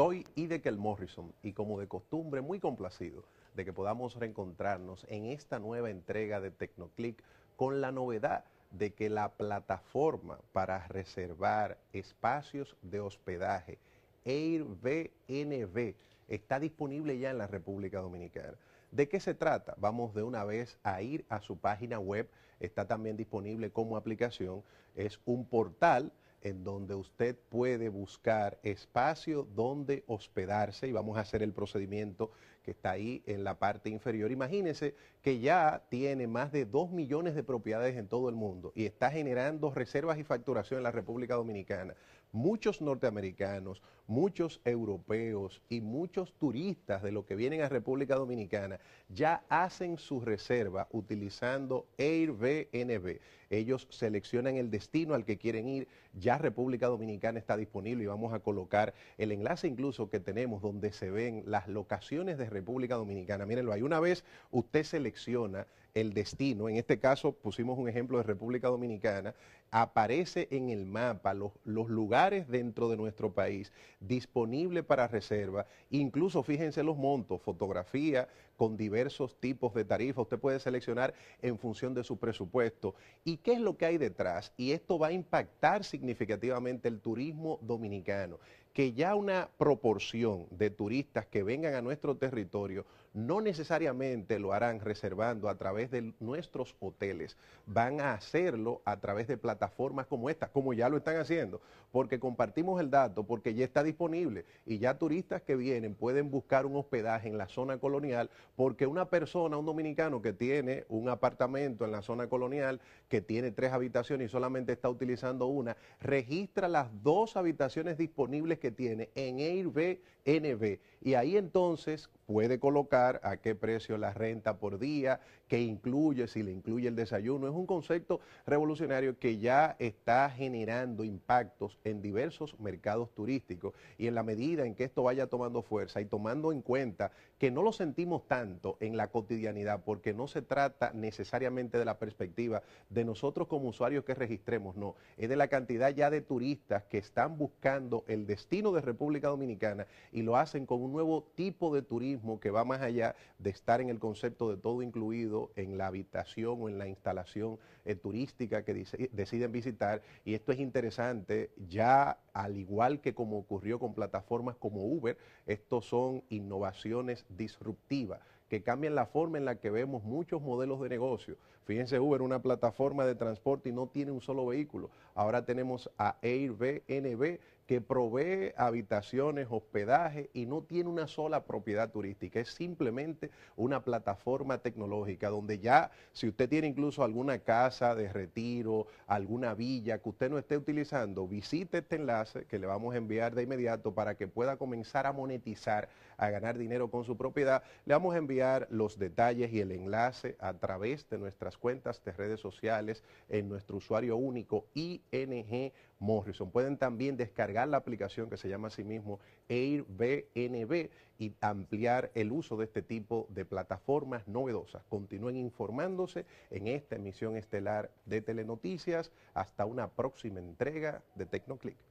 Soy Idekel Morrison y como de costumbre muy complacido de que podamos reencontrarnos en esta nueva entrega de Tecnoclick con la novedad de que la plataforma para reservar espacios de hospedaje Airbnb está disponible ya en la República Dominicana. ¿De qué se trata? Vamos de una vez a ir a su página web, está también disponible como aplicación, es un portal en donde usted puede buscar espacio donde hospedarse y vamos a hacer el procedimiento que está ahí en la parte inferior. Imagínense que ya tiene más de 2 millones de propiedades en todo el mundo y está generando reservas y facturación en la República Dominicana. Muchos norteamericanos, muchos europeos y muchos turistas de los que vienen a República Dominicana ya hacen su reserva utilizando Airbnb. Ellos seleccionan el destino al que quieren ir, la República Dominicana está disponible y vamos a colocar el enlace incluso que tenemos donde se ven las locaciones de República Dominicana. Mírenlo, hay una vez usted selecciona el destino, en este caso pusimos un ejemplo de República Dominicana, aparece en el mapa los, lugares dentro de nuestro país disponibles para reserva, incluso fíjense los montos, fotografía con diversos tipos de tarifas, usted puede seleccionar en función de su presupuesto. ¿Y qué es lo que hay detrás? Y esto va a impactar significativamente el turismo dominicano que ya una proporción de turistas que vengan a nuestro territorio no necesariamente lo harán reservando a través de nuestros hoteles, van a hacerlo a través de plataformas como esta, como ya lo están haciendo, porque compartimos el dato, porque ya está disponible y ya turistas que vienen pueden buscar un hospedaje en la zona colonial, porque una persona, un dominicano que tiene un apartamento en la zona colonial, que tiene tres habitaciones y solamente está utilizando una, registra las dos habitaciones disponibles que tiene en Airbnb. Y ahí entonces puede colocar a qué precio la renta por día, qué incluye, si le incluye el desayuno. Es un concepto revolucionario que ya está generando impactos en diversos mercados turísticos. Y en la medida en que esto vaya tomando fuerza y tomando en cuenta que no lo sentimos tanto en la cotidianidad, porque no se trata necesariamente de la perspectiva de nosotros como usuarios que registremos, no, es de la cantidad ya de turistas que están buscando el destino de República Dominicana y lo hacen con un nuevo tipo de turismo que va más allá de estar en el concepto de todo incluido en la habitación o en la instalación eh, turística que deciden visitar. Y esto es interesante, ya al igual que como ocurrió con plataformas como Uber, estos son innovaciones disruptivas que cambian la forma en la que vemos muchos modelos de negocio. Fíjense, Uber, una plataforma de transporte y no tiene un solo vehículo. Ahora tenemos a Airbnb que provee habitaciones, hospedaje y no tiene una sola propiedad turística, es simplemente una plataforma tecnológica donde ya si usted tiene incluso alguna casa de retiro, alguna villa que usted no esté utilizando, visite este enlace que le vamos a enviar de inmediato para que pueda comenzar a monetizar, a ganar dinero con su propiedad. Le vamos a enviar los detalles y el enlace a través de nuestras cuentas de redes sociales en nuestro usuario único ING Morrison. Pueden también descargar la aplicación que se llama a sí mismo Airbnb y ampliar el uso de este tipo de plataformas novedosas. Continúen informándose en esta emisión estelar de Telenoticias. Hasta una próxima entrega de Tecnoclick.